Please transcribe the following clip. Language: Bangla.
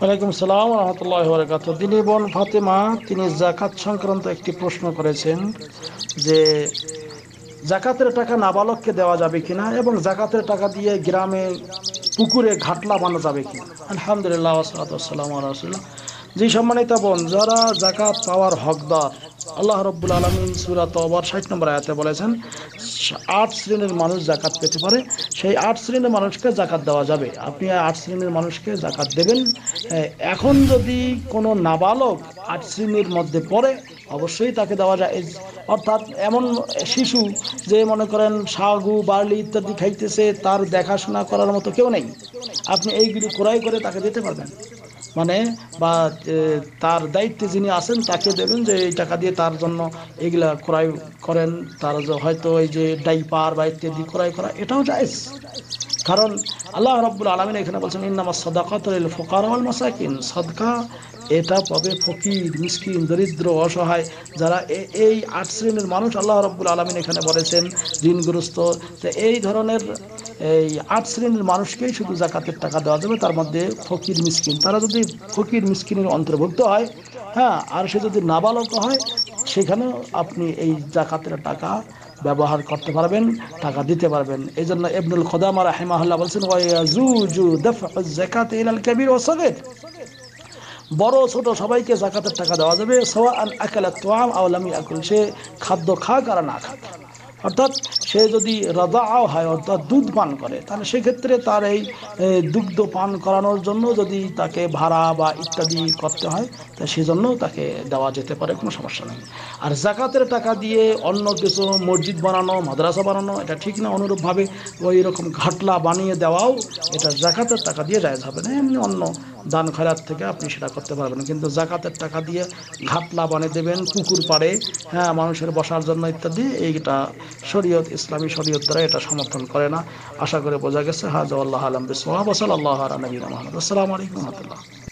ওয়ালাইকুম সালাম রহমতুল্লাহ বরকাত দিলি বোন ফাতেমা তিনি জাকাত সংক্রান্ত একটি প্রশ্ন করেছেন যে জাকাতের টাকা নাবালককে দেওয়া যাবে কিনা এবং জাকাতের টাকা দিয়ে গ্রামে পুকুরে ঘাটলা বানা যাবে কিনা আলহামদুলিল্লাহ আসসালাম রসুল্লাহ জি সম্মানিত বোন যারা জাকাত পাওয়ার হকদার আল্লাহ রব্বুল আলমিন সুরাত ষাট নম্বর আয়াতে বলেছেন আট শ্রেণীর মানুষ জাকাত পেতে পারে সেই আট শ্রেণীর মানুষকে জাকাত দেওয়া যাবে আপনি আট শ্রেণীর মানুষকে জাকাত দেবেন এখন যদি কোনো নাবালক আট শ্রেণীর মধ্যে পড়ে অবশ্যই তাকে দেওয়া যায় অর্থাৎ এমন শিশু যে মনে করেন সাগু বার্লি ইত্যাদি খাইতেছে তার দেখাশোনা করার মতো কেউ নেই আপনি এইগুলি ক্রয় করে তাকে দিতে পারবেন মানে বা তার দায়িত্বে যিনি আছেন তাকে দেবেন যে এই টাকা দিয়ে তার জন্য এগুলা ক্রয় করেন তার হয়তো এই যে ডাইপার বা ইত্যাদি ক্রয় করা এটাও যায় কারণ আল্লাহ রব্বুল আলমিন এখানে বলছেন ইন্নামা সদাকা তরিল ফোকার মাসাকিন সদকা এটা পাবে ফকির মিসকিন দরিদ্র অসহায় যারা এই আট শ্রেণীর মানুষ আল্লাহ রব্বুল আলমিন এখানে বলেছেন ঋণগ্রস্ত এই ধরনের এই আট শ্রেণীর মানুষকেই শুধু জাকাতের টাকা দেওয়া যাবে তার মধ্যে ফকির মিসকিন তারা যদি ফকির মিসকিনের অন্তর্ভুক্ত হয় হ্যাঁ আর সে যদি নাবালক হয় সেখানেও আপনি এই জাকাতের টাকা ব্যবহার করতে পারবেন টাকা দিতে পারবেন এই জন্য এবনুল আর রাহেমাহুল্লাহ বলছেন কাবির ও সগের বড় ছোট সবাইকে জাকাতের টাকা দেওয়া যাবে সোয়া আকালা তোয়াম আওলামি আকুল সে খাদ্য খাক আর না খাক অর্থাৎ সে যদি রাজাও হয় অর্থাৎ দুধ পান করে তাহলে সেক্ষেত্রে তার এই দুগ্ধ পান করানোর জন্য যদি তাকে ভাড়া বা ইত্যাদি করতে হয় তা সেজন্য তাকে দেওয়া যেতে পারে কোনো সমস্যা নেই আর জাকাতের টাকা দিয়ে অন্য কিছু মসজিদ বানানো মাদ্রাসা বানানো এটা ঠিক না অনুরূপভাবে ওই রকম ঘাটলা বানিয়ে দেওয়াও এটা জাকাতের টাকা দিয়ে যায় হবে না এমনি অন্য দান খয়রাত থেকে আপনি সেটা করতে পারবেন কিন্তু জাকাতের টাকা দিয়ে ঘাটলা বানিয়ে দেবেন কুকুর পাড়ে হ্যাঁ মানুষের বসার জন্য ইত্যাদি এইটা শরীয়ত ইসলামী শরীয়ত দ্বারা এটা সমর্থন করে না আশা করে বোঝা গেছে হাজ আল্লাহ আলম বিসমা আল্লাহ নবীন মাহমুদ আসসালামু আলাইকুম রহমতুল্লাহ